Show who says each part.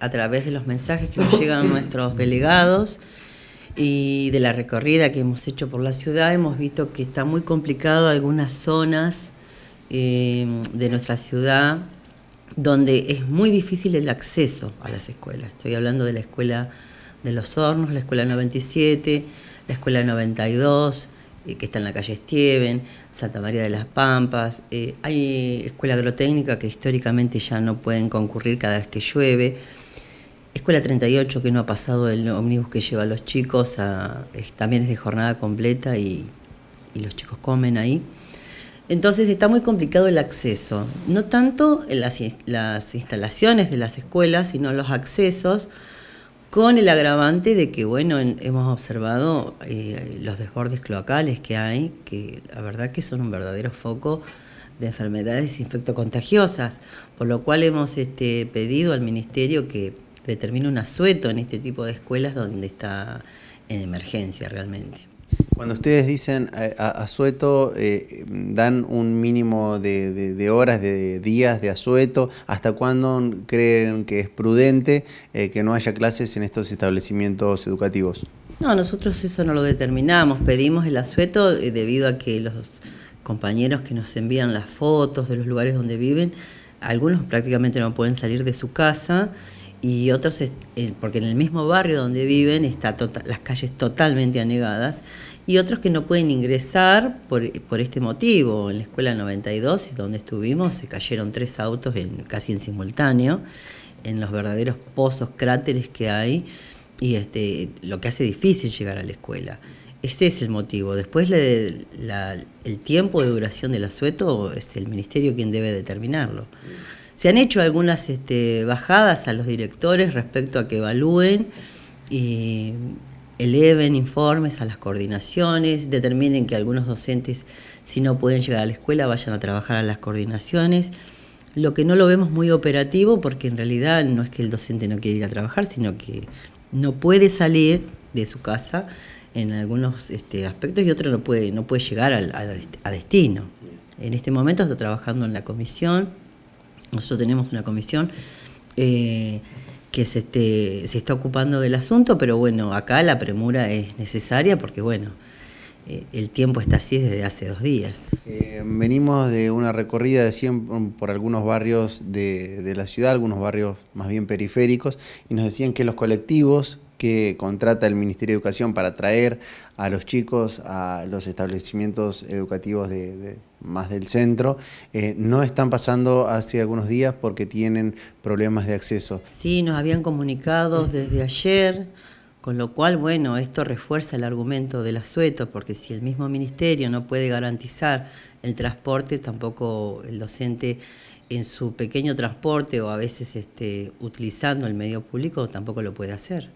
Speaker 1: a través de los mensajes que nos llegan nuestros delegados y de la recorrida que hemos hecho por la ciudad, hemos visto que está muy complicado algunas zonas eh, de nuestra ciudad donde es muy difícil el acceso a las escuelas. Estoy hablando de la escuela de los hornos, la escuela 97, la escuela 92, eh, que está en la calle Estieven, Santa María de las Pampas. Eh, hay escuela agrotécnica que históricamente ya no pueden concurrir cada vez que llueve la 38, que no ha pasado el ómnibus que lleva a los chicos, también es de jornada completa y, los chicos comen ahí. Entonces está muy complicado el acceso, no tanto en las, instalaciones de las escuelas, sino los accesos, con el agravante de que, bueno, hemos observado eh, los desbordes cloacales que hay, que la verdad que son un verdadero foco de enfermedades infectocontagiosas, por lo cual hemos este, pedido al Ministerio que determina un asueto en este tipo de escuelas donde está en emergencia realmente.
Speaker 2: Cuando ustedes dicen eh, asueto, eh, ¿dan un mínimo de, horas, de días de asueto? ¿Hasta cuándo creen que es prudente eh, que no haya clases en estos establecimientos educativos?
Speaker 1: No, nosotros eso no lo determinamos. Pedimos el asueto debido a que los compañeros que nos envían las fotos de los lugares donde viven, algunos prácticamente no pueden salir de su casa y otros, eh, porque en el mismo barrio donde viven están tota-, las calles totalmente anegadas, y otros que no pueden ingresar por, por, este motivo. En la escuela 92, donde estuvimos, se cayeron tres autos casi en simultáneo, en los verdaderos pozos, cráteres que hay, y este, lo que hace difícil llegar a la escuela. Ese es el motivo. Después el tiempo de duración del asueto es el ministerio quien debe determinarlo. Se han hecho algunas este, bajadas a los directores respecto a que evalúen, eh, eleven informes a las coordinaciones, determinen que algunos docentes, si no pueden llegar a la escuela, vayan a trabajar a las coordinaciones. Lo que no lo vemos muy operativo, porque en realidad no es que el docente no quiera ir a trabajar, sino que no puede salir de su casa en algunos este, aspectos y otro no puede, no puede llegar a, a destino. En este momento está trabajando en la comisión nosotros tenemos una comisión eh, que se, está ocupando del asunto, pero bueno, acá la premura es necesaria porque
Speaker 2: bueno, eh, el
Speaker 1: tiempo está así desde hace dos días. Eh,
Speaker 2: venimos de una recorrida de mm, por algunos barrios de la ciudad, algunos barrios más bien periféricos, y nos decían que los colectivos que contrata el Ministerio de Educación para traer a los chicos a los establecimientos educativos de, más del centro, eh, no están pasando hace algunos días porque tienen problemas de acceso.
Speaker 1: Sí, nos habían comunicado desde ayer, con lo cual, bueno, esto refuerza el argumento del asueto, porque si el mismo ministerio no puede garantizar el transporte, tampoco el docente en su pequeño transporte o a veces este, utilizando el medio público tampoco lo puede hacer.